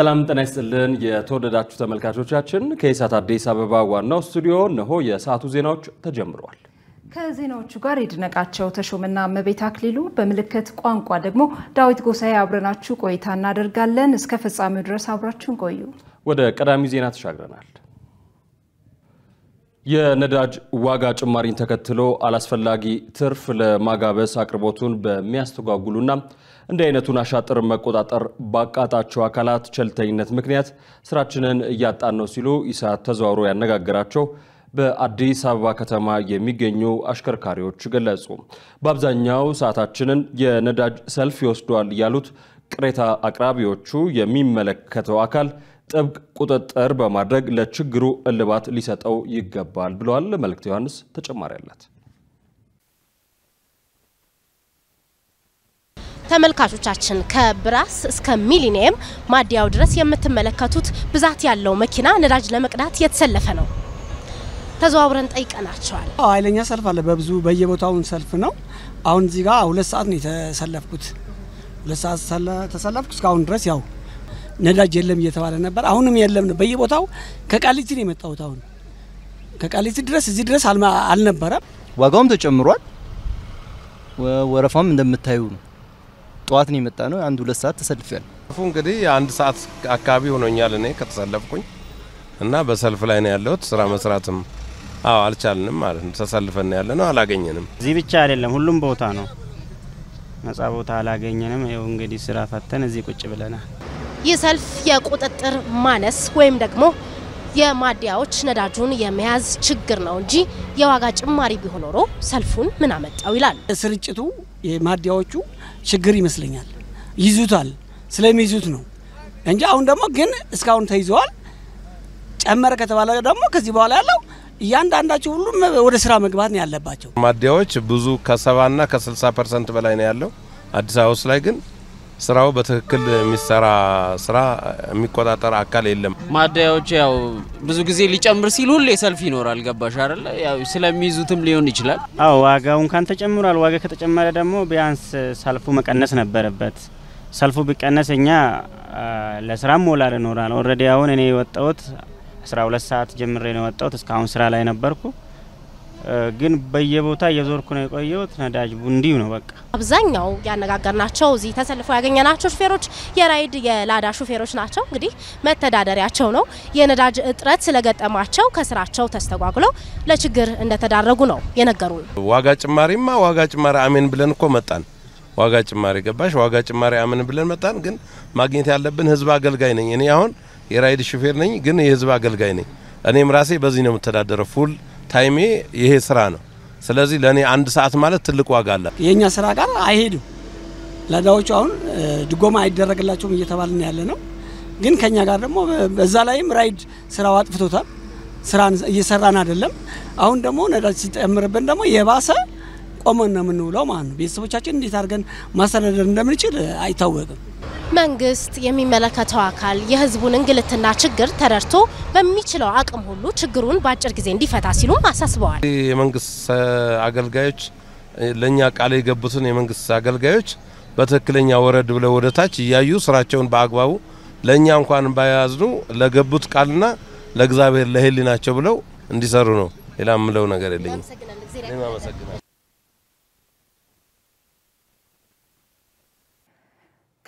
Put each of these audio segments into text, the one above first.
ሰላም ጤና ይስጥልን። የተወደዳችሁ ተመልካቾቻችን ከኢሳት አዲስ አበባ ዋናው ስቱዲዮ እነሆ የሰዓቱ ዜናዎች ተጀምረዋል። ከዜናዎቹ ጋር የድነቃቸው ተሾመና መቤት አክሊሉ፣ በምልክት ቋንቋ ደግሞ ዳዊት ጎሳዬ አብረናችሁ ቆይታ እናደርጋለን። እስከ ፍጻሜው ድረስ አብራችሁን ቆዩ። ወደ ቀዳሚ ዜና ተሻግረናል። የነዳጅ ዋጋ ጭማሪን ተከትሎ አላስፈላጊ ትርፍ ለማጋበስ አቅርቦቱን በሚያስተጓጉሉና እንዲህ አይነቱን አሻጥር መቆጣጠር ባቃጣቸው አካላት ቸልተኝነት ምክንያት ስራችንን እያጣን ነው ሲሉ ኢሳት ተዘዋውሮ ያነጋገራቸው በአዲስ አበባ ከተማ የሚገኙ አሽከርካሪዎች ገለጹ። በአብዛኛው ሰዓታችንን የነዳጅ ሰልፍ ይወስዷል ያሉት ቅሬታ አቅራቢዎቹ የሚመለከተው አካል ጥብቅ ቁጥጥር በማድረግ ለችግሩ እልባት ሊሰጠው ይገባል ብለዋል። መልእክት ዮሐንስ ተጨማሪ አላት። ተመልካቾቻችን ከብራስ እስከ ሚሊኒየም ማደያው ድረስ የምትመለከቱት ብዛት ያለው መኪና ነዳጅ ለመቅዳት የተሰለፈ ነው። ተዘዋውረን ጠይቀናቸዋል። ኃይለኛ ሰልፍ አለ። በብዙ በየቦታውን ሰልፍ ነው። አሁን እዚህ ጋር ሁለት ሰዓት ነው የተሰለፍኩት። ሁለት ሰዓት ተሰለፍኩ። እስካሁን ድረስ ያው ነዳጅ የለም እየተባለ ነበር። አሁንም የለም ነው በየቦታው። ከቃሊቲ ነው የመጣሁት። አሁን ከቃሊቲ ድረስ እዚህ ድረስ አልነበረም። ዋጋውም ተጨምሯል። ወረፋም እንደምታዩ ነው። ጠዋት ነው የመጣ ነው። አንድ ሁለት ሰዓት ተሰልፈን ሰልፉ እንግዲህ አንድ ሰዓት አካባቢ ሆኖኛል እኔ ከተሰለፍኩኝ እና በሰልፍ ላይ ነው ያለሁት። ስራ መስራትም አዎ አልቻልንም ማለት ነው። ተሰልፈን ያለ ነው አላገኘንም። እዚህ ብቻ አይደለም ሁሉም ቦታ ነው ነጻ ቦታ አላገኘንም። ይኸው እንግዲህ ስራ ፈተን እዚህ ቁጭ ብለናል። ይህ ሰልፍ የቁጥጥር ማነስ ወይም ደግሞ የማደያዎች ነዳጁን የመያዝ ችግር ነው እንጂ የዋጋ ጭማሪ ቢሆን ኖሮ ሰልፉን ምን አመጣው ይላል ስርጭቱ የማዲያዎቹ ችግር ይመስለኛል። ይዙታል ስለሚይዙት ነው እንጂ አሁን ደግሞ ግን እስካሁን ተይዘዋል። ጨመረ ከተባለ ደግሞ ከዚህ በኋላ ያለው እያንዳንዳቸው ሁሉም ወደ ስራ መግባት ነው ያለባቸው። ማዲያዎች ብዙ ከሰባና ከስልሳ ፐርሰንት በላይ ነው ያለው። አዲስ አበባ ውስጥ ላይ ግን ስራው በትክክል የሚሰራ ስራ የሚቆጣጠር አካል የለም። ማደያዎች ያው ብዙ ጊዜ ሊጨምር ሲል ሁሌ ሰልፍ ይኖራል። ገባሽ አይደለ? ያው ስለሚይዙትም ሊሆን ይችላል። አዎ ዋጋው እንኳን ተጨምሯል። ዋጋ ከተጨመረ ደግሞ ቢያንስ ሰልፉ መቀነስ ነበረበት። ሰልፉ ቢቀነስ እኛ ለስራም ሞላል ይኖራል። ኦልሬዲ አሁን እኔ የወጣሁት 12 ሰዓት ጀምሬ ነው የወጣሁት። እስካሁን ስራ ላይ ነበርኩ። ግን በየቦታ እየዞርኩ ነው የቆየሁት። ነዳጅ እንዲሁ ነው በቃ። አብዛኛው ያነጋገርናቸው እዚህ ተሰልፈው ያገኘናቸው ሹፌሮች የራይድ የላዳ ሹፌሮች ናቸው። እንግዲህ መተዳደሪያቸው ነው የነዳጅ እጥረት ስለገጠማቸው ከስራቸው ተስተጓጉለው ለችግር እንደተዳረጉ ነው የነገሩን። ዋጋ ጭማሪማ ዋጋ ጭማሪ አሜን ብለን እኮ መጣን። ዋጋ ጭማሪ ገባሽ፣ ዋጋ ጭማሪ አሜን ብለን መጣን። ግን ማግኘት ያለብን ህዝብ አገልጋይ ነኝ እኔ። አሁን የራይድ ሹፌር ነኝ፣ ግን የህዝብ አገልጋይ ነኝ። እኔም ራሴ በዚህ ነው የምተዳደረው ፉል ታይሜ ይሄ ስራ ነው። ስለዚህ ለእኔ አንድ ሰዓት ማለት ትልቅ ዋጋ አለ። የእኛ ስራ ጋር አይሄድም። ለዳዎቹ አሁን ድጎማ አይደረግላቸውም እየተባልን ያለ ነው። ግን ከኛ ጋር ደግሞ በዛ ላይም ራይድ ስራው አጥፍቶታል። ስራን እየሰራን አይደለም። አሁን ደግሞ ነዳጅ ሲጨምርብን ደግሞ የባሰ ቆመን ነው የምንውለው ማለት ነው። ቤተሰቦቻችን እንዴት አድርገን ማስተዳደር እንደምንችል አይታወቅም። መንግስት፣ የሚመለከተው አካል የህዝቡን እንግልትና ችግር ተረድቶ በሚችለው አቅም ሁሉ ችግሩን በአጭር ጊዜ እንዲፈታ ሲሉም አሳስበዋል። የመንግስት አገልጋዮች ለእኛ ቃል የገቡትን የመንግስት አገልጋዮች በትክክለኛ ወረድ ብለው ወደታች እያዩ ስራቸውን በአግባቡ ለእኛ እንኳን ባያዝኑ ለገቡት ቃልና ለእግዚአብሔር ናቸው ብለው እንዲሰሩ ነው። ሌላ ምለው ነገር የለኝም።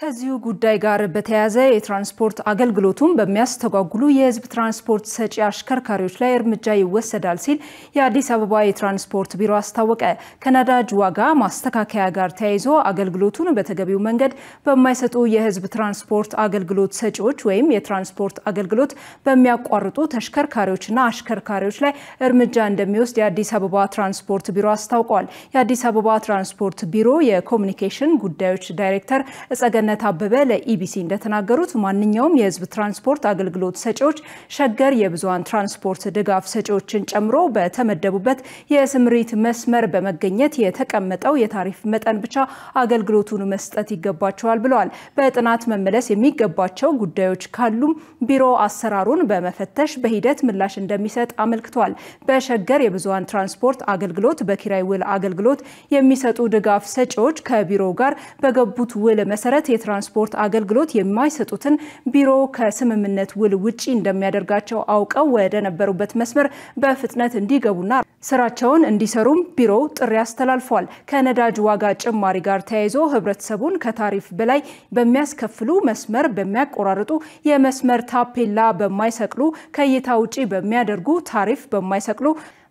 ከዚሁ ጉዳይ ጋር በተያያዘ የትራንስፖርት አገልግሎቱን በሚያስተጓጉሉ የህዝብ ትራንስፖርት ሰጪ አሽከርካሪዎች ላይ እርምጃ ይወሰዳል ሲል የአዲስ አበባ የትራንስፖርት ቢሮ አስታወቀ። ከነዳጅ ዋጋ ማስተካከያ ጋር ተያይዞ አገልግሎቱን በተገቢው መንገድ በማይሰጡ የህዝብ ትራንስፖርት አገልግሎት ሰጪዎች ወይም የትራንስፖርት አገልግሎት በሚያቋርጡ ተሽከርካሪዎችና አሽከርካሪዎች ላይ እርምጃ እንደሚወስድ የአዲስ አበባ ትራንስፖርት ቢሮ አስታውቋል። የአዲስ አበባ ትራንስፖርት ቢሮ የኮሚኒኬሽን ጉዳዮች ዳይሬክተር እጸገነ ገነት አበበ ለኢቢሲ እንደተናገሩት ማንኛውም የህዝብ ትራንስፖርት አገልግሎት ሰጪዎች ሸገር የብዙሃን ትራንስፖርት ድጋፍ ሰጪዎችን ጨምሮ በተመደቡበት የስምሪት መስመር በመገኘት የተቀመጠው የታሪፍ መጠን ብቻ አገልግሎቱን መስጠት ይገባቸዋል ብለዋል። በጥናት መመለስ የሚገባቸው ጉዳዮች ካሉም ቢሮ አሰራሩን በመፈተሽ በሂደት ምላሽ እንደሚሰጥ አመልክቷል። በሸገር የብዙሃን ትራንስፖርት አገልግሎት በኪራይ ውል አገልግሎት የሚሰጡ ድጋፍ ሰጪዎች ከቢሮ ጋር በገቡት ውል መሰረት የትራንስፖርት አገልግሎት የማይሰጡትን ቢሮ ከስምምነት ውል ውጪ እንደሚያደርጋቸው አውቀው ወደ ነበሩበት መስመር በፍጥነት እንዲገቡና ስራቸውን እንዲሰሩም ቢሮው ጥሪ አስተላልፏል። ከነዳጅ ዋጋ ጭማሪ ጋር ተያይዞ ህብረተሰቡን ከታሪፍ በላይ በሚያስከፍሉ መስመር በሚያቆራርጡ የመስመር ታፔላ በማይሰቅሉ ከእይታ ውጪ በሚያደርጉ ታሪፍ በማይሰቅሉ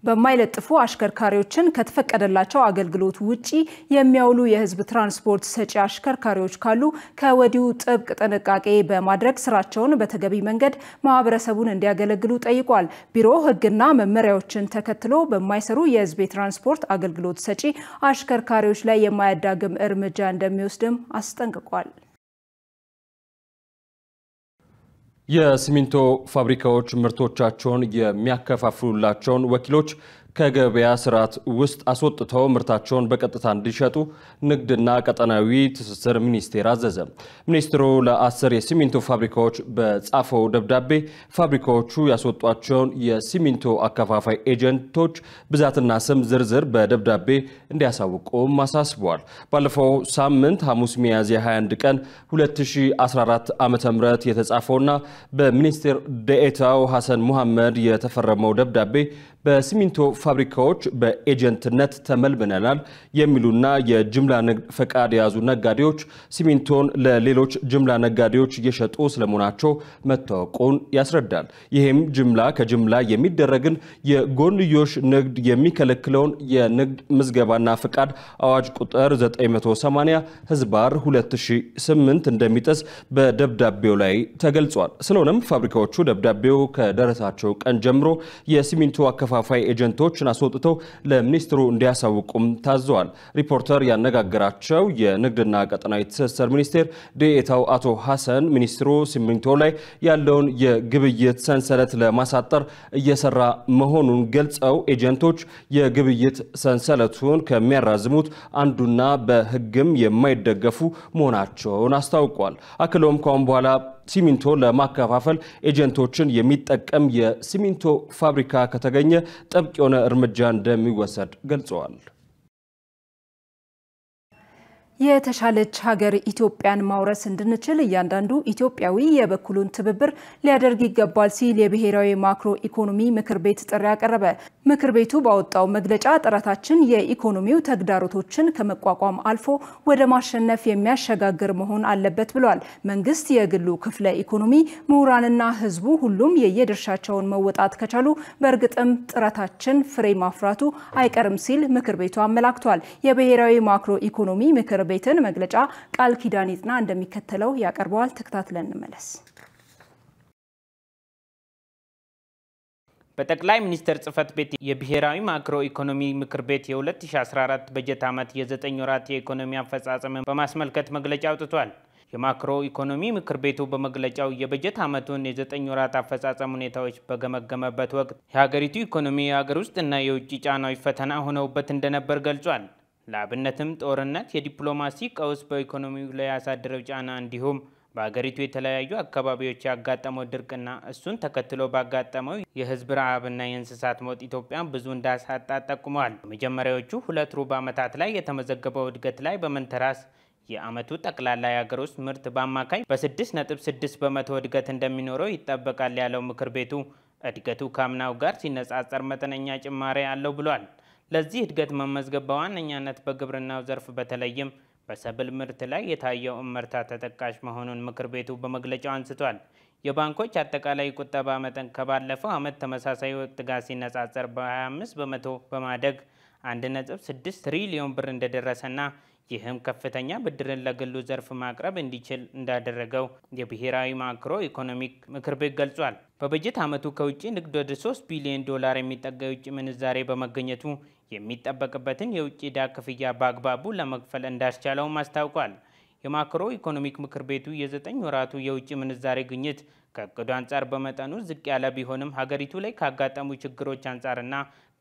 በማይለጥፉ አሽከርካሪዎችን ከተፈቀደላቸው አገልግሎት ውጪ የሚያውሉ የህዝብ ትራንስፖርት ሰጪ አሽከርካሪዎች ካሉ ከወዲሁ ጥብቅ ጥንቃቄ በማድረግ ስራቸውን በተገቢ መንገድ ማህበረሰቡን እንዲያገለግሉ ጠይቋል። ቢሮ ህግና መመሪያዎችን ተከትሎ በማይሰሩ የህዝብ የትራንስፖርት አገልግሎት ሰጪ አሽከርካሪዎች ላይ የማያዳግም እርምጃ እንደሚወስድም አስጠንቅቋል። የሲሚንቶ ፋብሪካዎች ምርቶቻቸውን የሚያከፋፍሉላቸውን ወኪሎች ከገበያ ስርዓት ውስጥ አስወጥተው ምርታቸውን በቀጥታ እንዲሸጡ ንግድና ቀጠናዊ ትስስር ሚኒስቴር አዘዘ። ሚኒስትሩ ለአስር የሲሚንቶ ፋብሪካዎች በጻፈው ደብዳቤ ፋብሪካዎቹ ያስወጧቸውን የሲሚንቶ አከፋፋይ ኤጀንቶች ብዛትና ስም ዝርዝር በደብዳቤ እንዲያሳውቁም አሳስበዋል። ባለፈው ሳምንት ሐሙስ ሚያዝያ 21 ቀን 2014 ዓ ም የተጻፈውና በሚኒስትር ደኤታው ሐሰን ሙሐመድ የተፈረመው ደብዳቤ በሲሚንቶ ፋብሪካዎች በኤጀንትነት ተመልምለናል የሚሉና የጅምላ ንግድ ፈቃድ የያዙ ነጋዴዎች ሲሚንቶን ለሌሎች ጅምላ ነጋዴዎች እየሸጡ ስለመሆናቸው መታወቁን ያስረዳል። ይህም ጅምላ ከጅምላ የሚደረግን የጎንዮሽ ንግድ የሚከለክለውን የንግድ ምዝገባና ፈቃድ አዋጅ ቁጥር 980 ህዝባር 2008 እንደሚጥስ በደብዳቤው ላይ ተገልጿል። ስለሆነም ፋብሪካዎቹ ደብዳቤው ከደረሳቸው ቀን ጀምሮ የሲሚንቶ አከፋ ከከፋፋይ ኤጀንቶችን አስወጥተው ለሚኒስትሩ እንዲያሳውቁም ታዘዋል። ሪፖርተር ያነጋገራቸው የንግድና ቀጠናዊ ትስስር ሚኒስቴር ዴኤታው አቶ ሐሰን ሚኒስትሩ ሲሚንቶ ላይ ያለውን የግብይት ሰንሰለት ለማሳጠር እየሰራ መሆኑን ገልጸው ኤጀንቶች የግብይት ሰንሰለቱን ከሚያራዝሙት አንዱና በሕግም የማይደገፉ መሆናቸውን አስታውቋል። አክሎም ካሁን በኋላ ሲሚንቶ ለማከፋፈል ኤጀንቶችን የሚጠቀም የሲሚንቶ ፋብሪካ ከተገኘ ጥብቅ የሆነ እርምጃ እንደሚወሰድ ገልጸዋል። የተሻለች ሀገር ኢትዮጵያን ማውረስ እንድንችል እያንዳንዱ ኢትዮጵያዊ የበኩሉን ትብብር ሊያደርግ ይገባል ሲል የብሔራዊ ማክሮ ኢኮኖሚ ምክር ቤት ጥሪ አቀረበ። ምክር ቤቱ ባወጣው መግለጫ ጥረታችን የኢኮኖሚው ተግዳሮቶችን ከመቋቋም አልፎ ወደ ማሸነፍ የሚያሸጋግር መሆን አለበት ብሏል። መንግስት፣ የግሉ ክፍለ ኢኮኖሚ፣ ምሁራንና ህዝቡ ሁሉም የየድርሻቸውን መወጣት ከቻሉ በእርግጥም ጥረታችን ፍሬ ማፍራቱ አይቀርም ሲል ምክር ቤቱ አመላክቷል። የብሔራዊ ማክሮ ኢኮኖሚ ምክር ቤትን መግለጫ ቃል ኪዳን ይጽና እንደሚከተለው ያቀርበዋል። ተከታትለን እንመለስ። በጠቅላይ ሚኒስትር ጽህፈት ቤት የብሔራዊ ማክሮ ኢኮኖሚ ምክር ቤት የ2014 በጀት ዓመት የዘጠኝ ወራት የኢኮኖሚ አፈጻጸምን በማስመልከት መግለጫ አውጥቷል። የማክሮ ኢኮኖሚ ምክር ቤቱ በመግለጫው የበጀት ዓመቱን የዘጠኝ ወራት አፈጻጸም ሁኔታዎች በገመገመበት ወቅት የሀገሪቱ ኢኮኖሚ የሀገር ውስጥና የውጭ ጫናዎች ፈተና ሆነውበት እንደነበር ገልጿል። ለአብነትም ጦርነት፣ የዲፕሎማሲ ቀውስ፣ በኢኮኖሚው ላይ ያሳደረው ጫና እንዲሁም በአገሪቱ የተለያዩ አካባቢዎች ያጋጠመው ድርቅና እሱን ተከትሎ ባጋጠመው የህዝብ ረሃብና የእንስሳት ሞት ኢትዮጵያን ብዙ እንዳሳጣ ጠቁመዋል። በመጀመሪያዎቹ ሁለት ሩብ ዓመታት ላይ የተመዘገበው እድገት ላይ በመንተራስ የአመቱ ጠቅላላ የሀገር ውስጥ ምርት በአማካይ በ6.6 በመቶ እድገት እንደሚኖረው ይጠበቃል ያለው ምክር ቤቱ እድገቱ ካምናው ጋር ሲነጻጸር መጠነኛ ጭማሪ አለው ብሏል። ለዚህ እድገት መመዝገብ በዋነኛነት በግብርናው ዘርፍ በተለይም በሰብል ምርት ላይ የታየው እመርታ ተጠቃሽ መሆኑን ምክር ቤቱ በመግለጫው አንስቷል። የባንኮች አጠቃላይ ቁጠባ መጠን ከባለፈው ዓመት ተመሳሳይ ወቅት ጋር ሲነጻጸር በ25 በመቶ በማደግ 1.6 ትሪሊዮን ብር እንደደረሰና ይህም ከፍተኛ ብድርን ለግሉ ዘርፍ ማቅረብ እንዲችል እንዳደረገው የብሔራዊ ማክሮ ኢኮኖሚክ ምክር ቤት ገልጿል። በበጀት ዓመቱ ከውጭ ንግድ ወደ 3 ቢሊዮን ዶላር የሚጠጋ የውጭ ምንዛሬ በመገኘቱ የሚጠበቅበትን የውጭ ዕዳ ክፍያ በአግባቡ ለመክፈል እንዳስቻለውም አስታውቋል። የማክሮ ኢኮኖሚክ ምክር ቤቱ የዘጠኝ ወራቱ የውጭ ምንዛሬ ግኝት ከእቅዱ አንጻር በመጠኑ ዝቅ ያለ ቢሆንም ሀገሪቱ ላይ ካጋጠሙ ችግሮች አንጻርና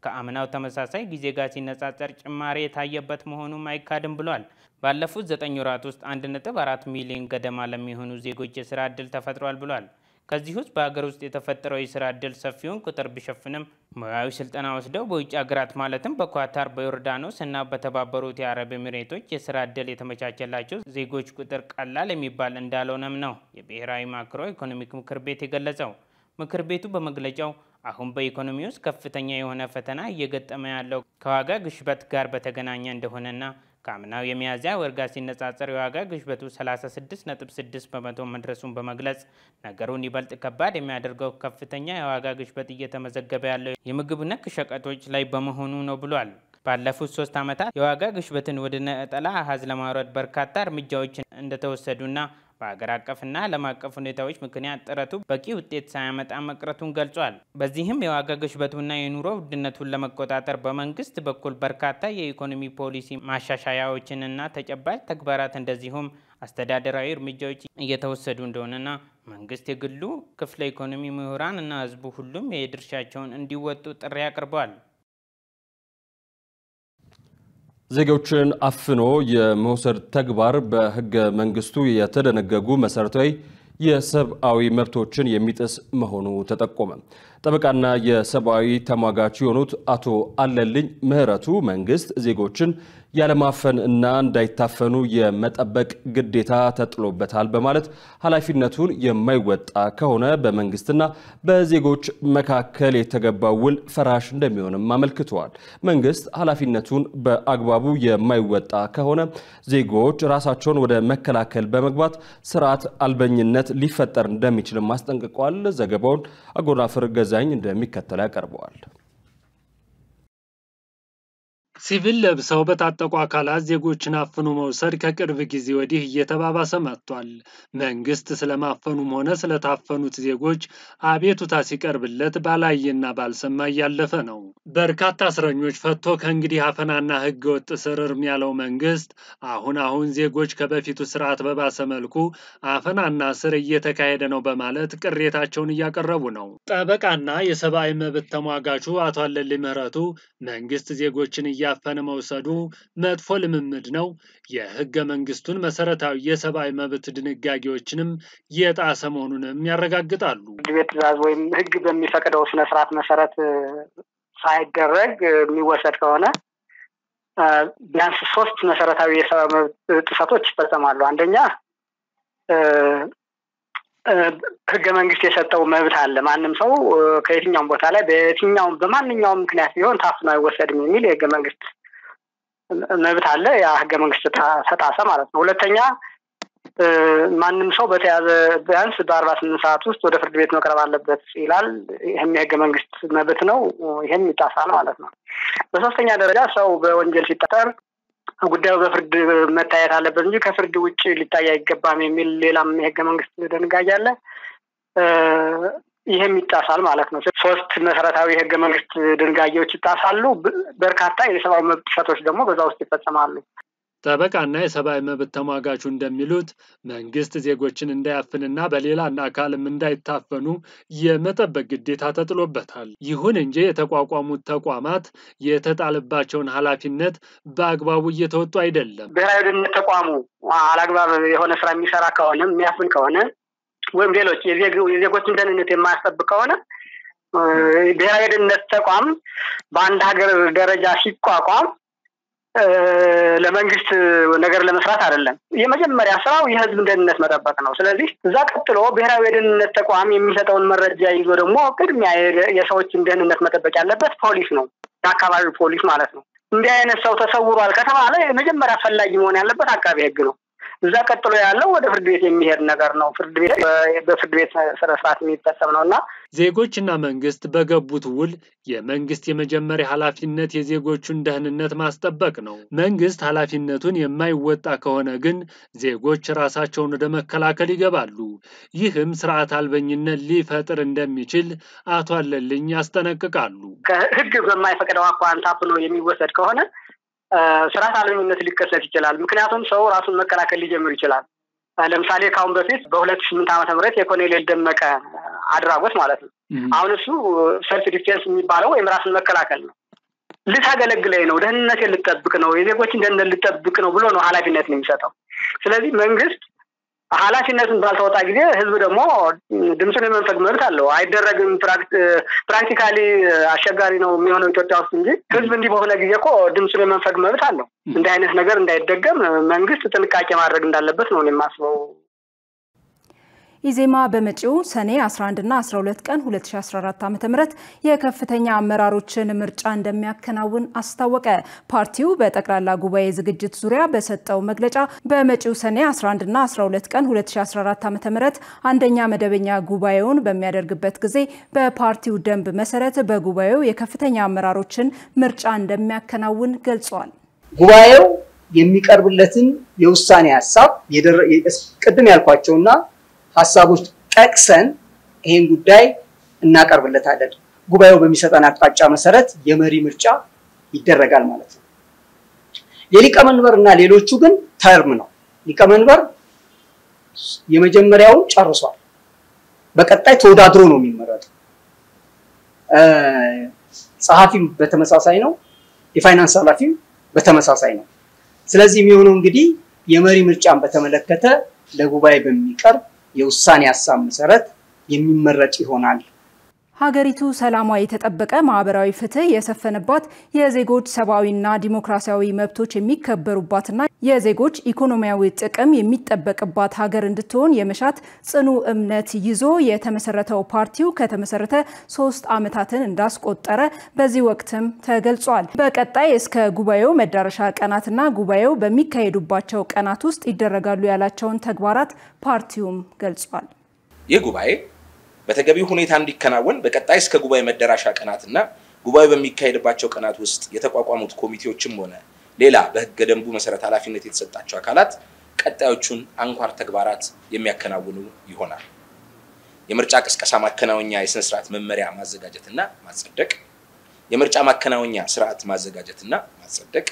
ከአምናው ተመሳሳይ ጊዜ ጋር ሲነጻጸር ጭማሪ የታየበት መሆኑም አይካድም ብሏል። ባለፉት ዘጠኝ ወራት ውስጥ 1.4 ሚሊዮን ገደማ ለሚሆኑ ዜጎች የስራ ዕድል ተፈጥሯል ብሏል። ከዚህ ውስጥ በሀገር ውስጥ የተፈጠረው የስራ እድል ሰፊውን ቁጥር ቢሸፍንም ሙያዊ ስልጠና ወስደው በውጭ ሀገራት ማለትም በኳታር፣ በዮርዳኖስ እና በተባበሩት የአረብ ኤሚሬቶች የስራ እድል የተመቻቸላቸው ዜጎች ቁጥር ቀላል የሚባል እንዳልሆነም ነው የብሔራዊ ማክሮ ኢኮኖሚክ ምክር ቤት የገለጸው። ምክር ቤቱ በመግለጫው አሁን በኢኮኖሚ ውስጥ ከፍተኛ የሆነ ፈተና እየገጠመ ያለው ከዋጋ ግሽበት ጋር በተገናኘ እንደሆነና ከአምናው የሚያዝያ ወር ጋር ሲነጻጸር የዋጋ ግሽበቱ 36.6 በመቶ መድረሱን በመግለጽ ነገሩን ይበልጥ ከባድ የሚያደርገው ከፍተኛ የዋጋ ግሽበት እየተመዘገበ ያለው የምግብ ነክ ሸቀጦች ላይ በመሆኑ ነው ብሏል። ባለፉት ሶስት ዓመታት የዋጋ ግሽበትን ወደ ነጠላ አሀዝ ለማውረድ በርካታ እርምጃዎችን እንደተወሰዱና በአገር አቀፍና ዓለም አቀፍ ሁኔታዎች ምክንያት ጥረቱ በቂ ውጤት ሳያመጣ መቅረቱን ገልጿል። በዚህም የዋጋ ግሽበቱና የኑሮ ውድነቱን ለመቆጣጠር በመንግስት በኩል በርካታ የኢኮኖሚ ፖሊሲ ማሻሻያዎችንና ተጨባጭ ተግባራት እንደዚሁም አስተዳደራዊ እርምጃዎች እየተወሰዱ እንደሆነና መንግስት የግሉ ክፍለ ኢኮኖሚ ምሁራን እና ህዝቡ ሁሉም የድርሻቸውን እንዲወጡ ጥሪ አቅርበዋል። ዜጎችን አፍኖ የመውሰድ ተግባር በህገ መንግስቱ የተደነገጉ መሰረታዊ የሰብአዊ መብቶችን የሚጥስ መሆኑ ተጠቆመ። ጠበቃና የሰብአዊ ተሟጋች የሆኑት አቶ አለልኝ ምህረቱ መንግስት ዜጎችን ያለማፈን እና እንዳይታፈኑ የመጠበቅ ግዴታ ተጥሎበታል በማለት ኃላፊነቱን የማይወጣ ከሆነ በመንግስትና በዜጎች መካከል የተገባው ውል ፈራሽ እንደሚሆንም አመልክተዋል። መንግስት ኃላፊነቱን በአግባቡ የማይወጣ ከሆነ ዜጎች ራሳቸውን ወደ መከላከል በመግባት ስርዓት አልበኝነት ሊፈጠር እንደሚችልም አስጠንቅቋል። ዘገባውን አጎናፍር ገዛኝ እንደሚከተል ያቀርበዋል። ሲቪል ለብሰው በታጠቁ አካላት ዜጎችን አፍኖ መውሰድ ከቅርብ ጊዜ ወዲህ እየተባባሰ መጥቷል። መንግስት ስለማፈኑም ሆነ ስለታፈኑት ዜጎች አቤቱታ ሲቀርብለት ባላየና ባልሰማ እያለፈ ነው። በርካታ እስረኞች ፈቶ ከእንግዲህ አፈናና ህገወጥ እስር እርም ያለው መንግስት አሁን አሁን ዜጎች ከበፊቱ ስርዓት በባሰ መልኩ አፈናና እስር እየተካሄደ ነው በማለት ቅሬታቸውን እያቀረቡ ነው። ጠበቃና የሰብአዊ መብት ተሟጋቹ አቶ አለልኝ ምህረቱ መንግስት ዜጎችን እያ እያፈነ መውሰዱ መጥፎ ልምምድ ነው። የህገ መንግስቱን መሰረታዊ የሰብአዊ መብት ድንጋጌዎችንም የጣሰ መሆኑንም ያረጋግጣሉ። ፍርድ ቤት ትዕዛዝ ወይም ህግ በሚፈቅደው ስነስርዓት መሰረት ሳይደረግ የሚወሰድ ከሆነ ቢያንስ ሶስት መሰረታዊ የሰብአዊ መብት ጥሰቶች ይፈጸማሉ። አንደኛ ህገ መንግስት የሰጠው መብት አለ። ማንም ሰው ከየትኛውም ቦታ ላይ በየትኛውም በማንኛውም ምክንያት ቢሆን ታፍኖ አይወሰድም የሚል የህገ መንግስት መብት አለ። ያ ህገ መንግስት ተጣሰ ማለት ነው። ሁለተኛ ማንም ሰው በተያዘ ቢያንስ በአርባ ስምንት ሰዓት ውስጥ ወደ ፍርድ ቤት መቅረብ አለበት ይላል። ይህም የህገ መንግስት መብት ነው። ይህም ይጣሳል ማለት ነው። በሶስተኛ ደረጃ ሰው በወንጀል ሲጠጠር ጉዳዩ በፍርድ መታየት አለበት እንጂ ከፍርድ ውጭ ሊታይ አይገባም የሚል ሌላም የህገ መንግስት ድንጋጌ አለ። ይህም ይጣሳል ማለት ነው። ሶስት መሰረታዊ የህገ መንግስት ድንጋጌዎች ይጣሳሉ። በርካታ የሰብአዊ መብት ጥሰቶች ደግሞ በዛ ውስጥ ይፈጸማሉ። ጠበቃና የሰብአዊ መብት ተሟጋቹ እንደሚሉት መንግስት ዜጎችን እንዳያፍንና በሌላ አካልም እንዳይታፈኑ የመጠበቅ ግዴታ ተጥሎበታል። ይሁን እንጂ የተቋቋሙት ተቋማት የተጣለባቸውን ኃላፊነት በአግባቡ እየተወጡ አይደለም። ብሔራዊ ደህንነት ተቋሙ አላግባብ የሆነ ስራ የሚሰራ ከሆነ የሚያፍን ከሆነ ወይም ሌሎች የዜጎችን ደህንነት የማያስጠብቅ ከሆነ ብሔራዊ ደህንነት ተቋም በአንድ ሀገር ደረጃ ሲቋቋም ለመንግስት ነገር ለመስራት አይደለም። የመጀመሪያ ስራው የህዝብ ደህንነት መጠበቅ ነው። ስለዚህ እዛ ቀጥሎ ብሔራዊ የደህንነት ተቋም የሚሰጠውን መረጃ ይዞ ደግሞ ቅድሚያ የሰዎችን ደህንነት መጠበቅ ያለበት ፖሊስ ነው፣ የአካባቢው ፖሊስ ማለት ነው። እንዲህ አይነት ሰው ተሰውሯል ከተባለ የመጀመሪያ ፈላጊ መሆን ያለበት አቃቤ ህግ ነው። እዛ ቀጥሎ ያለው ወደ ፍርድ ቤት የሚሄድ ነገር ነው። ፍርድ ቤት በፍርድ ቤት ስነስርዓት የሚፈጸም ነው እና ዜጎችና መንግስት በገቡት ውል የመንግስት የመጀመሪያ ኃላፊነት የዜጎቹን ደህንነት ማስጠበቅ ነው። መንግስት ኃላፊነቱን የማይወጣ ከሆነ ግን ዜጎች ራሳቸውን ወደ መከላከል ይገባሉ። ይህም ስርዓት አልበኝነት ሊፈጥር እንደሚችል አቶ አለልኝ ያስጠነቅቃሉ። ከህግ በማይፈቅደው አኳኋን ታፍኖ የሚወሰድ ከሆነ ስርዓት አልበኝነት ሊከሰት ይችላል። ምክንያቱም ሰው ራሱን መከላከል ሊጀምር ይችላል። ለምሳሌ ከአሁን በፊት በሁለት ስምንት ዓመተ ምህረት የኮሎኔል ደመቀ አድራጎት ማለት ነው። አሁን እሱ ሰልፍ ዲፌንስ የሚባለው ወይም ራስን መከላከል ነው። ልታገለግለኝ ነው፣ ደህንነቴን ልጠብቅ ነው፣ የዜጎችን ደህንነት ልጠብቅ ነው ብሎ ነው ኃላፊነት ነው የሚሰጠው። ስለዚህ መንግስት ኃላፊነቱን ባልተወጣ ጊዜ ህዝብ ደግሞ ድምፁን የመንፈግ መብት አለው። አይደረግም ፕራክቲካሊ አስቸጋሪ ነው የሚሆነው ኢትዮጵያ ውስጥ እንጂ ህዝብ እንዲህ በሆነ ጊዜ እኮ ድምፁን የመንፈግ መብት አለው። እንዲህ አይነት ነገር እንዳይደገም መንግስት ጥንቃቄ ማድረግ እንዳለበት ነው የማስበው። ኢዜማ በመጪው ሰኔ 11ና 12 ቀን 2014 ዓ.ም የከፍተኛ አመራሮችን ምርጫ እንደሚያከናውን አስታወቀ። ፓርቲው በጠቅላላ ጉባኤ ዝግጅት ዙሪያ በሰጠው መግለጫ በመጪው ሰኔ 11ና 12 ቀን 2014 ዓ.ም አንደኛ መደበኛ ጉባኤውን በሚያደርግበት ጊዜ በፓርቲው ደንብ መሰረት በጉባኤው የከፍተኛ አመራሮችን ምርጫ እንደሚያከናውን ገልጿል። ጉባኤው የሚቀርብለትን የውሳኔ ሀሳብ ቅድም ያልኳቸውና ሀሳቦች ጠቅሰን ይህን ጉዳይ እናቀርብለታለን። ጉባኤው በሚሰጠን አቅጣጫ መሰረት የመሪ ምርጫ ይደረጋል ማለት ነው። የሊቀመንበር እና ሌሎቹ ግን ተርም ነው። ሊቀመንበር የመጀመሪያውን ጨርሷል። በቀጣይ ተወዳድሮ ነው የሚመረጠው። ጸሐፊም በተመሳሳይ ነው። የፋይናንስ ኃላፊም በተመሳሳይ ነው። ስለዚህ የሚሆነው እንግዲህ የመሪ ምርጫን በተመለከተ ለጉባኤ በሚቀርብ የውሳኔ ሀሳብ መሰረት የሚመረጥ ይሆናል ሀገሪቱ ሰላሟ የተጠበቀ ማህበራዊ ፍትህ የሰፈነባት የዜጎች ሰብአዊና ዲሞክራሲያዊ መብቶች የሚከበሩባትና የዜጎች ኢኮኖሚያዊ ጥቅም የሚጠበቅባት ሀገር እንድትሆን የመሻት ጽኑ እምነት ይዞ የተመሰረተው ፓርቲው ከተመሰረተ ሶስት ዓመታትን እንዳስቆጠረ በዚህ ወቅትም ተገልጿል። በቀጣይ እስከ ጉባኤው መዳረሻ ቀናትና ጉባኤው በሚካሄዱባቸው ቀናት ውስጥ ይደረጋሉ ያላቸውን ተግባራት ፓርቲውም ገልጿል። ይህ ጉባኤ በተገቢው ሁኔታ እንዲከናወን በቀጣይ እስከ ጉባኤ መደራሻ ቀናትና ጉባኤ በሚካሄድባቸው ቀናት ውስጥ የተቋቋሙት ኮሚቴዎችም ሆነ ሌላ በህገ ደንቡ መሰረት ኃላፊነት የተሰጣቸው አካላት ቀጣዮቹን አንኳር ተግባራት የሚያከናውኑ ይሆናል። የምርጫ ቅስቀሳ ማከናወኛ የስነ ስርዓት መመሪያ ማዘጋጀትና ማጸደቅ፣ የምርጫ ማከናወኛ ስርዓት ማዘጋጀትና ማጸደቅ፣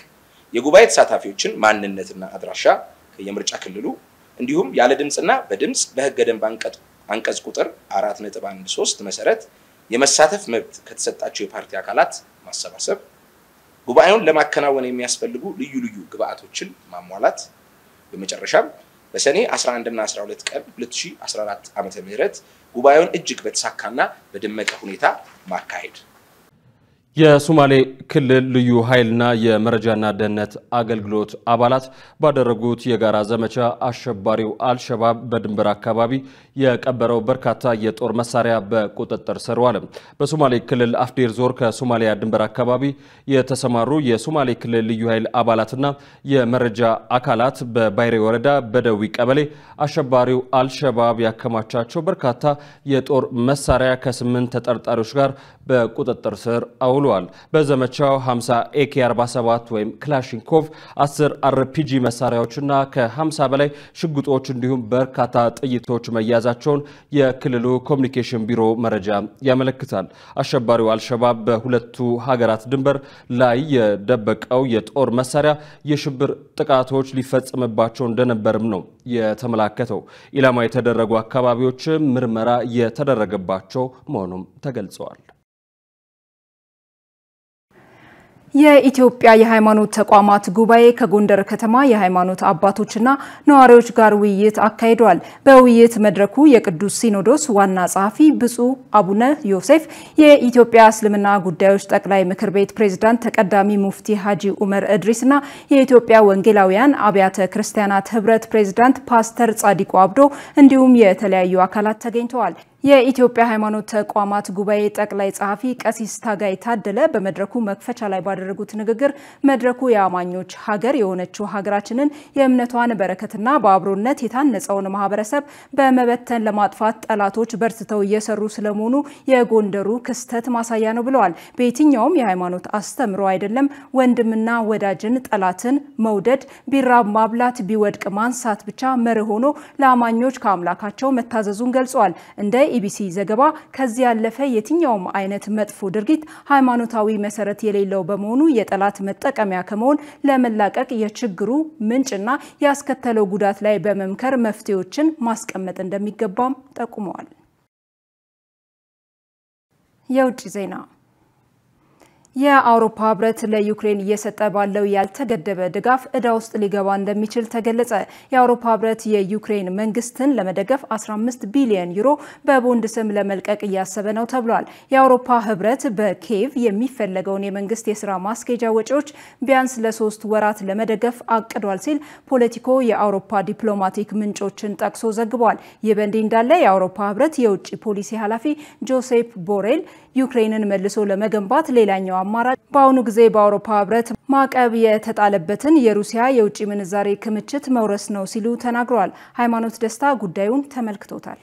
የጉባኤ ተሳታፊዎችን ማንነትና አድራሻ ከየምርጫ ክልሉ እንዲሁም ያለ ድምፅና በድምፅ በህገ ደንብ አንቀጥ አንቀጽ ቁጥር 4.13 መሰረት የመሳተፍ መብት ከተሰጣቸው የፓርቲ አካላት ማሰባሰብ፣ ጉባኤውን ለማከናወን የሚያስፈልጉ ልዩ ልዩ ግብአቶችን ማሟላት፣ በመጨረሻም በሰኔ 11 እና 12 ቀን 2014 ም ጉባኤውን እጅግ በተሳካና በደመቀ ሁኔታ ማካሄድ የሶማሌ ክልል ልዩ ኃይልና የመረጃና ደህንነት አገልግሎት አባላት ባደረጉት የጋራ ዘመቻ አሸባሪው አልሸባብ በድንበር አካባቢ የቀበረው በርካታ የጦር መሳሪያ በቁጥጥር ስር ዋለ። በሶማሌ ክልል አፍዴር ዞር ከሶማሊያ ድንበር አካባቢ የተሰማሩ የሶማሌ ክልል ልዩ ኃይል አባላትና የመረጃ አካላት በባይሬ ወረዳ በደዊ ቀበሌ አሸባሪው አልሸባብ ያከማቻቸው በርካታ የጦር መሳሪያ ከስምንት ተጠርጣሪዎች ጋር በቁጥጥር ስር አውሎ ውለዋል። በዘመቻው 50 ኤኬ 47 ወይም ክላሽንኮቭ፣ 10 አርፒጂ መሳሪያዎችና ከ50 በላይ ሽጉጦች እንዲሁም በርካታ ጥይቶች መያዛቸውን የክልሉ ኮሚኒኬሽን ቢሮ መረጃ ያመለክታል። አሸባሪው አልሸባብ በሁለቱ ሀገራት ድንበር ላይ የደበቀው የጦር መሳሪያ የሽብር ጥቃቶች ሊፈጸምባቸው እንደነበርም ነው የተመላከተው። ኢላማ የተደረጉ አካባቢዎችም ምርመራ የተደረገባቸው መሆኑም ተገልጸዋል። የኢትዮጵያ የሃይማኖት ተቋማት ጉባኤ ከጎንደር ከተማ የሃይማኖት አባቶችና ነዋሪዎች ጋር ውይይት አካሂደዋል። በውይይት መድረኩ የቅዱስ ሲኖዶስ ዋና ጸሐፊ ብፁዕ አቡነ ዮሴፍ፣ የኢትዮጵያ እስልምና ጉዳዮች ጠቅላይ ምክር ቤት ፕሬዝዳንት ተቀዳሚ ሙፍቲ ሀጂ ኡመር እድሪስ እና የኢትዮጵያ ወንጌላውያን አብያተ ክርስቲያናት ህብረት ፕሬዝዳንት ፓስተር ጻዲቁ አብዶ እንዲሁም የተለያዩ አካላት ተገኝተዋል። የኢትዮጵያ ሃይማኖት ተቋማት ጉባኤ ጠቅላይ ጸሐፊ ቀሲስ ታጋይ ታደለ በመድረኩ መክፈቻ ላይ ባደረጉት ንግግር መድረኩ የአማኞች ሀገር የሆነችው ሀገራችንን የእምነቷን በረከትና በአብሮነት የታነጸውን ማህበረሰብ በመበተን ለማጥፋት ጠላቶች በርትተው እየሰሩ ስለመሆኑ የጎንደሩ ክስተት ማሳያ ነው ብለዋል። በየትኛውም የሃይማኖት አስተምሮ አይደለም ወንድምና ወዳጅን ጠላትን መውደድ፣ ቢራብ ማብላት፣ ቢወድቅ ማንሳት ብቻ መርህ ሆኖ ለአማኞች ከአምላካቸው መታዘዙን ገልጿል። እንደ የኢቢሲ ዘገባ ከዚህ ያለፈ የትኛውም አይነት መጥፎ ድርጊት ሃይማኖታዊ መሰረት የሌለው በመሆኑ የጠላት መጠቀሚያ ከመሆን ለመላቀቅ የችግሩ ምንጭና ያስከተለው ጉዳት ላይ በመምከር መፍትሄዎችን ማስቀመጥ እንደሚገባም ጠቁመዋል። የውጭ ዜና የአውሮፓ ህብረት ለዩክሬን እየሰጠ ባለው ያልተገደበ ድጋፍ እዳ ውስጥ ሊገባ እንደሚችል ተገለጸ። የአውሮፓ ህብረት የዩክሬን መንግስትን ለመደገፍ 15 ቢሊዮን ዩሮ በቦንድ ስም ለመልቀቅ እያሰበ ነው ተብሏል። የአውሮፓ ህብረት በኪየቭ የሚፈለገውን የመንግስት የስራ ማስኬጃ ወጪዎች ቢያንስ ለሶስት ወራት ለመደገፍ አቅዷል ሲል ፖለቲኮ የአውሮፓ ዲፕሎማቲክ ምንጮችን ጠቅሶ ዘግቧል። ይህ በእንዲህ እንዳለ የአውሮፓ ህብረት የውጭ ፖሊሲ ኃላፊ ጆሴፕ ቦሬል ዩክሬንን መልሶ ለመገንባት ሌላኛው አማራጭ በአሁኑ ጊዜ በአውሮፓ ህብረት ማዕቀብ የተጣለበትን የሩሲያ የውጭ ምንዛሬ ክምችት መውረስ ነው ሲሉ ተናግረዋል። ሃይማኖት ደስታ ጉዳዩን ተመልክቶታል።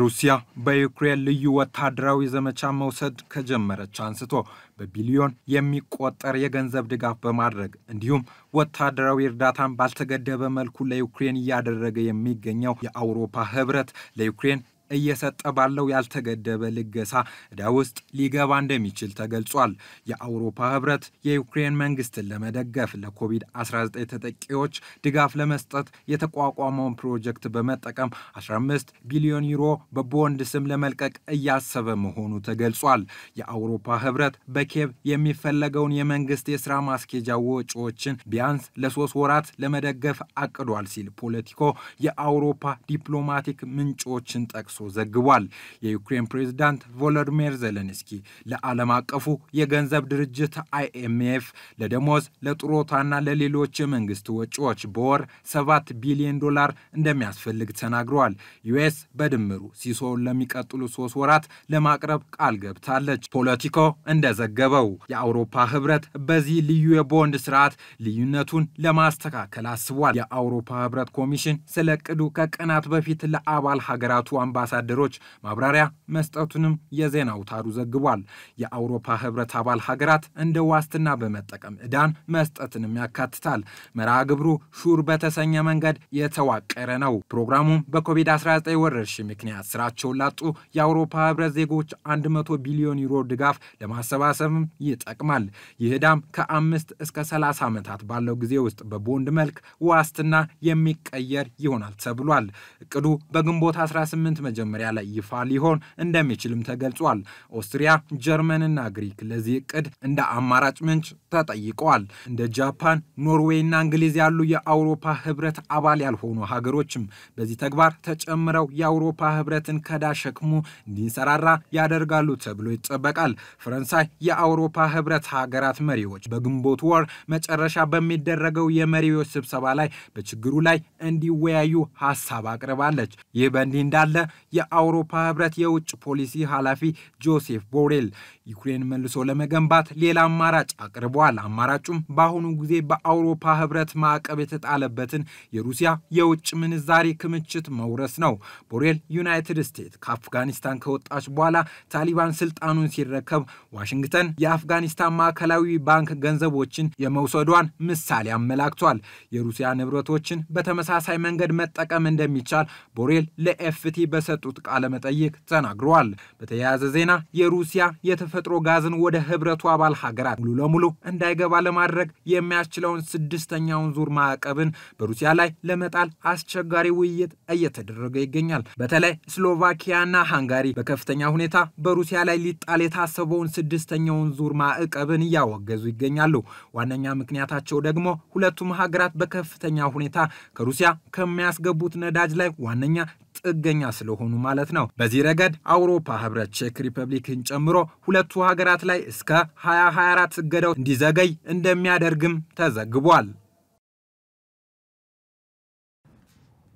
ሩሲያ በዩክሬን ልዩ ወታደራዊ ዘመቻ መውሰድ ከጀመረች አንስቶ በቢሊዮን የሚቆጠር የገንዘብ ድጋፍ በማድረግ እንዲሁም ወታደራዊ እርዳታን ባልተገደበ መልኩ ለዩክሬን እያደረገ የሚገኘው የአውሮፓ ህብረት ለዩክሬን እየሰጠ ባለው ያልተገደበ ልገሳ ዕዳ ውስጥ ሊገባ እንደሚችል ተገልጿል። የአውሮፓ ህብረት የዩክሬን መንግስትን ለመደገፍ ለኮቪድ-19 ተጠቂዎች ድጋፍ ለመስጠት የተቋቋመውን ፕሮጀክት በመጠቀም 15 ቢሊዮን ዩሮ በቦንድ ስም ለመልቀቅ እያሰበ መሆኑ ተገልጿል። የአውሮፓ ህብረት በኬቭ የሚፈለገውን የመንግስት የስራ ማስኬጃ ወጪዎችን ቢያንስ ለሶስት ወራት ለመደገፍ አቅዷል ሲል ፖለቲኮ የአውሮፓ ዲፕሎማቲክ ምንጮችን ጠቅሷል። ጠቅሶ ዘግቧል። የዩክሬን ፕሬዝዳንት ቮሎዲሚር ዜሌንስኪ ለዓለም አቀፉ የገንዘብ ድርጅት አይኤምኤፍ ለደሞዝ ለጥሮታና ለሌሎች የመንግስት ወጪዎች በወር 7 ቢሊዮን ዶላር እንደሚያስፈልግ ተናግረዋል። ዩኤስ በድምሩ ሲሶውን ለሚቀጥሉ ሶስት ወራት ለማቅረብ ቃል ገብታለች። ፖለቲኮ እንደዘገበው የአውሮፓ ህብረት በዚህ ልዩ የቦንድ ስርዓት ልዩነቱን ለማስተካከል አስቧል። የአውሮፓ ህብረት ኮሚሽን ስለ እቅዱ ከቀናት በፊት ለአባል ሀገራቱ አምባ አምባሳደሮች ማብራሪያ መስጠቱንም የዜና አውታሩ ዘግቧል። የአውሮፓ ህብረት አባል ሀገራት እንደ ዋስትና በመጠቀም ዕዳን መስጠትንም ያካትታል። መርሃ ግብሩ ሹር በተሰኘ መንገድ የተዋቀረ ነው። ፕሮግራሙም በኮቪድ-19 ወረርሽኝ ምክንያት ስራቸውን ላጡ የአውሮፓ ህብረት ዜጎች 100 ቢሊዮን ዩሮ ድጋፍ ለማሰባሰብም ይጠቅማል። ይህ ዕዳም ከአምስት እስከ 30 ዓመታት ባለው ጊዜ ውስጥ በቦንድ መልክ ዋስትና የሚቀየር ይሆናል ተብሏል። እቅዱ በግንቦት 18 መጀመሪያ ላይ ይፋ ሊሆን እንደሚችልም ተገልጿል። ኦስትሪያ፣ ጀርመንና ግሪክ ለዚህ እቅድ እንደ አማራጭ ምንጭ ተጠይቀዋል። እንደ ጃፓን፣ ኖርዌይና እንግሊዝ ያሉ የአውሮፓ ህብረት አባል ያልሆኑ ሀገሮችም በዚህ ተግባር ተጨምረው የአውሮፓ ህብረትን ከዳ ሸክሙ እንዲንሰራራ ያደርጋሉ ተብሎ ይጠበቃል። ፈረንሳይ የአውሮፓ ህብረት ሀገራት መሪዎች በግንቦት ወር መጨረሻ በሚደረገው የመሪዎች ስብሰባ ላይ በችግሩ ላይ እንዲወያዩ ሀሳብ አቅርባለች። ይህ በእንዲህ እንዳለ የአውሮፓ ህብረት የውጭ ፖሊሲ ኃላፊ ጆሴፍ ቦሬል ዩክሬን መልሶ ለመገንባት ሌላ አማራጭ አቅርበዋል። አማራጩም በአሁኑ ጊዜ በአውሮፓ ህብረት ማዕቀብ የተጣለበትን የሩሲያ የውጭ ምንዛሬ ክምችት መውረስ ነው። ቦሬል ዩናይትድ ስቴትስ ከአፍጋኒስታን ከወጣች በኋላ ታሊባን ስልጣኑን ሲረከብ ዋሽንግተን የአፍጋኒስታን ማዕከላዊ ባንክ ገንዘቦችን የመውሰዷን ምሳሌ አመላክቷል። የሩሲያ ንብረቶችን በተመሳሳይ መንገድ መጠቀም እንደሚቻል ቦሬል ለኤፍቲ በሰጡ በሰጡት ቃለ መጠይቅ ተናግረዋል። በተያያዘ ዜና የሩሲያ የተፈጥሮ ጋዝን ወደ ህብረቱ አባል ሀገራት ሙሉ ለሙሉ እንዳይገባ ለማድረግ የሚያስችለውን ስድስተኛውን ዙር ማዕቀብን በሩሲያ ላይ ለመጣል አስቸጋሪ ውይይት እየተደረገ ይገኛል። በተለይ ስሎቫኪያና ሃንጋሪ በከፍተኛ ሁኔታ በሩሲያ ላይ ሊጣል የታሰበውን ስድስተኛውን ዙር ማዕቀብን እያወገዙ ይገኛሉ። ዋነኛ ምክንያታቸው ደግሞ ሁለቱም ሀገራት በከፍተኛ ሁኔታ ከሩሲያ ከሚያስገቡት ነዳጅ ላይ ዋነኛ ጥገኛ ስለሆኑ ማለት ነው። በዚህ ረገድ አውሮፓ ህብረት ቼክ ሪፐብሊክን ጨምሮ ሁለቱ ሀገራት ላይ እስከ 2024 እገዳው እንዲዘገይ እንደሚያደርግም ተዘግቧል።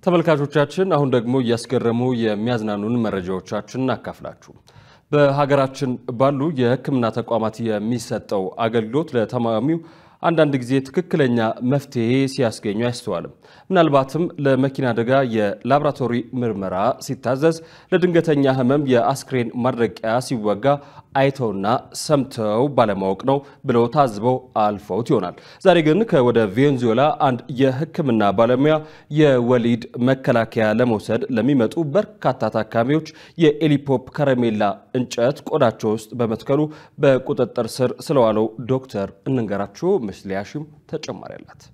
ተመልካቾቻችን አሁን ደግሞ እያስገረሙ የሚያዝናኑን መረጃዎቻችን እናካፍላችሁ። በሀገራችን ባሉ የህክምና ተቋማት የሚሰጠው አገልግሎት ለታማሚው አንዳንድ ጊዜ ትክክለኛ መፍትሄ ሲያስገኙ አይስተዋልም። ምናልባትም ለመኪና አደጋ የላብራቶሪ ምርመራ ሲታዘዝ፣ ለድንገተኛ ህመም የአስክሬን ማድረቂያ ሲወጋ አይተውና ሰምተው ባለማወቅ ነው ብለው ታዝበው አልፈውት ይሆናል። ዛሬ ግን ከወደ ቬንዙዌላ አንድ የህክምና ባለሙያ የወሊድ መከላከያ ለመውሰድ ለሚመጡ በርካታ ታካሚዎች የኤሊፖፕ ከረሜላ እንጨት ቆዳቸው ውስጥ በመትከሉ በቁጥጥር ስር ስለዋለው ዶክተር እንንገራችሁ። መስሊያሽም ተጨማሪ አላት።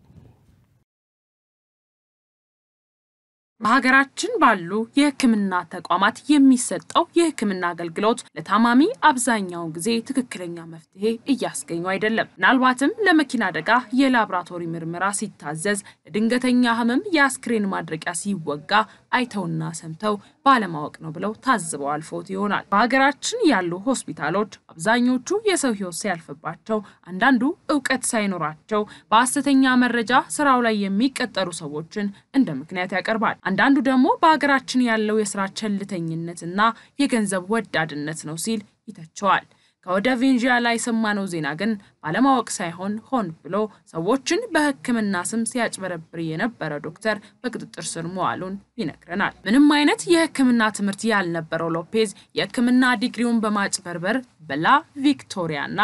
በሀገራችን ባሉ የሕክምና ተቋማት የሚሰጠው የሕክምና አገልግሎት ለታማሚ አብዛኛውን ጊዜ ትክክለኛ መፍትሄ እያስገኙ አይደለም። ምናልባትም ለመኪና አደጋ የላብራቶሪ ምርመራ ሲታዘዝ፣ ለድንገተኛ ህመም የአስክሬን ማድረቂያ ሲወጋ አይተውና ሰምተው ባለማወቅ ነው ብለው ታዝበው አልፎት ይሆናል። በሀገራችን ያሉ ሆስፒታሎች አብዛኞቹ የሰው ህይወት ሲያልፍባቸው፣ አንዳንዱ እውቀት ሳይኖራቸው በሐሰተኛ መረጃ ስራው ላይ የሚቀጠሩ ሰዎችን እንደ ምክንያት ያቀርባል። አንዳንዱ ደግሞ በሀገራችን ያለው የስራ ቸልተኝነትና የገንዘብ ወዳድነት ነው ሲል ይተቸዋል። ከወደ ቬንዥያላ የሰማነው ዜና ግን ባለማወቅ ሳይሆን ሆን ብሎ ሰዎችን በሕክምና ስም ሲያጭበረብር የነበረ ዶክተር በቁጥጥር ስር መዋሉን ይነግረናል። ምንም አይነት የሕክምና ትምህርት ያልነበረው ሎፔዝ የሕክምና ዲግሪውን በማጭበርበር በላ ቪክቶሪያ እና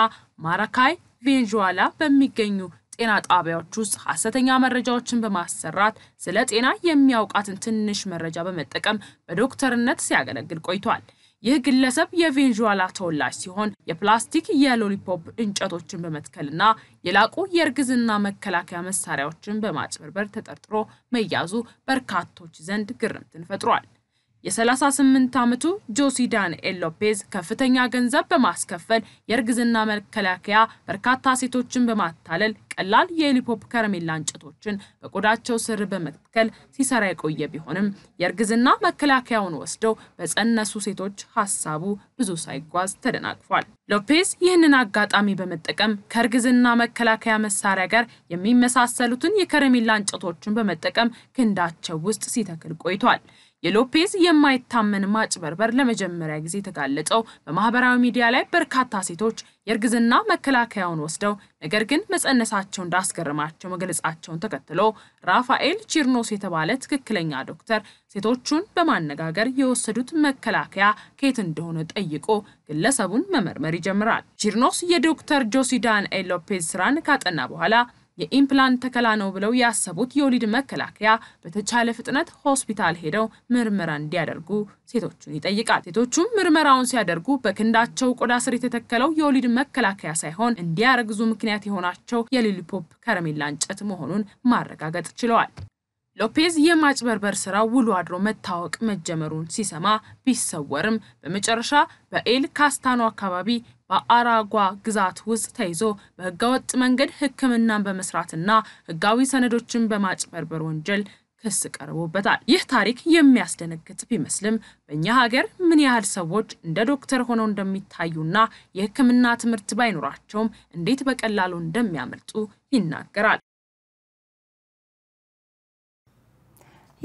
ማራካይ ቬንዥዋላ በሚገኙ ጤና ጣቢያዎች ውስጥ ሐሰተኛ መረጃዎችን በማሰራት ስለ ጤና የሚያውቃትን ትንሽ መረጃ በመጠቀም በዶክተርነት ሲያገለግል ቆይቷል። ይህ ግለሰብ የቬንዙዌላ ተወላጅ ሲሆን የፕላስቲክ የሎሊፖፕ እንጨቶችን በመትከልና የላቁ የእርግዝና መከላከያ መሳሪያዎችን በማጭበርበር ተጠርጥሮ መያዙ በርካቶች ዘንድ ግርምትን ፈጥሯል። የ38 ዓመቱ ጆሲ ዳንኤል ሎፔዝ ከፍተኛ ገንዘብ በማስከፈል የእርግዝና መከላከያ በርካታ ሴቶችን በማታለል ቀላል የሊፖፕ ከረሜላ እንጨቶችን በቆዳቸው ስር በመትከል ሲሰራ የቆየ ቢሆንም የእርግዝና መከላከያውን ወስደው በጸነሱ ሴቶች ሀሳቡ ብዙ ሳይጓዝ ተደናቅፏል። ሎፔዝ ይህንን አጋጣሚ በመጠቀም ከእርግዝና መከላከያ መሳሪያ ጋር የሚመሳሰሉትን የከረሜላ እንጨቶችን በመጠቀም ክንዳቸው ውስጥ ሲተክል ቆይቷል። የሎፔዝ የማይታመን ማጭበርበር ለመጀመሪያ ጊዜ የተጋለጠው በማህበራዊ ሚዲያ ላይ በርካታ ሴቶች የእርግዝና መከላከያውን ወስደው ነገር ግን መጸነሳቸው እንዳስገረማቸው መግለጻቸውን ተከትሎ ራፋኤል ቺርኖስ የተባለ ትክክለኛ ዶክተር ሴቶቹን በማነጋገር የወሰዱት መከላከያ ከየት እንደሆነ ጠይቆ ግለሰቡን መመርመር ይጀምራል። ቺርኖስ የዶክተር ጆሲዳን ኤ ሎፔዝ ስራን ካጠና በኋላ የኢምፕላንት ተከላ ነው ብለው ያሰቡት የወሊድ መከላከያ በተቻለ ፍጥነት ሆስፒታል ሄደው ምርመራ እንዲያደርጉ ሴቶቹን ይጠይቃል። ሴቶቹም ምርመራውን ሲያደርጉ በክንዳቸው ቆዳ ስር የተተከለው የወሊድ መከላከያ ሳይሆን እንዲያረግዙ ምክንያት የሆናቸው የሊሊፖፕ ከረሜላ እንጨት መሆኑን ማረጋገጥ ችለዋል። ሎፔዝ የማጭበርበር ስራ ውሎ አድሮ መታወቅ መጀመሩን ሲሰማ ቢሰወርም በመጨረሻ በኤል ካስታኖ አካባቢ በአራጓ ግዛት ውስጥ ተይዞ በህገወጥ መንገድ ህክምናን በመስራትና ህጋዊ ሰነዶችን በማጭበርበር ወንጀል ክስ ቀርቦበታል። ይህ ታሪክ የሚያስደነግጥ ቢመስልም በእኛ ሀገር ምን ያህል ሰዎች እንደ ዶክተር ሆነው እንደሚታዩና የህክምና ትምህርት ባይኖራቸውም እንዴት በቀላሉ እንደሚያመልጡ ይናገራል።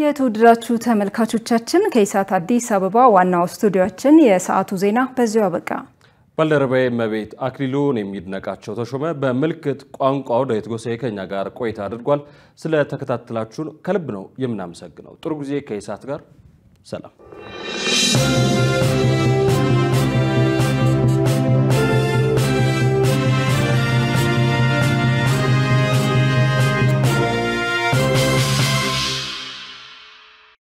የተወደዳችሁ ተመልካቾቻችን ከኢሳት አዲስ አበባ ዋናው ስቱዲዮችን የሰዓቱ ዜና በዚሁ አበቃ። ባልደረባዬ መቤት አክሊሉን የሚድነቃቸው ተሾመ በምልክት ቋንቋው ዳዊት ጎሳዬ ከኛ ጋር ቆይታ አድርጓል። ስለተከታተላችሁን ከልብ ነው የምናመሰግነው። ጥሩ ጊዜ ከኢሳት ጋር ሰላም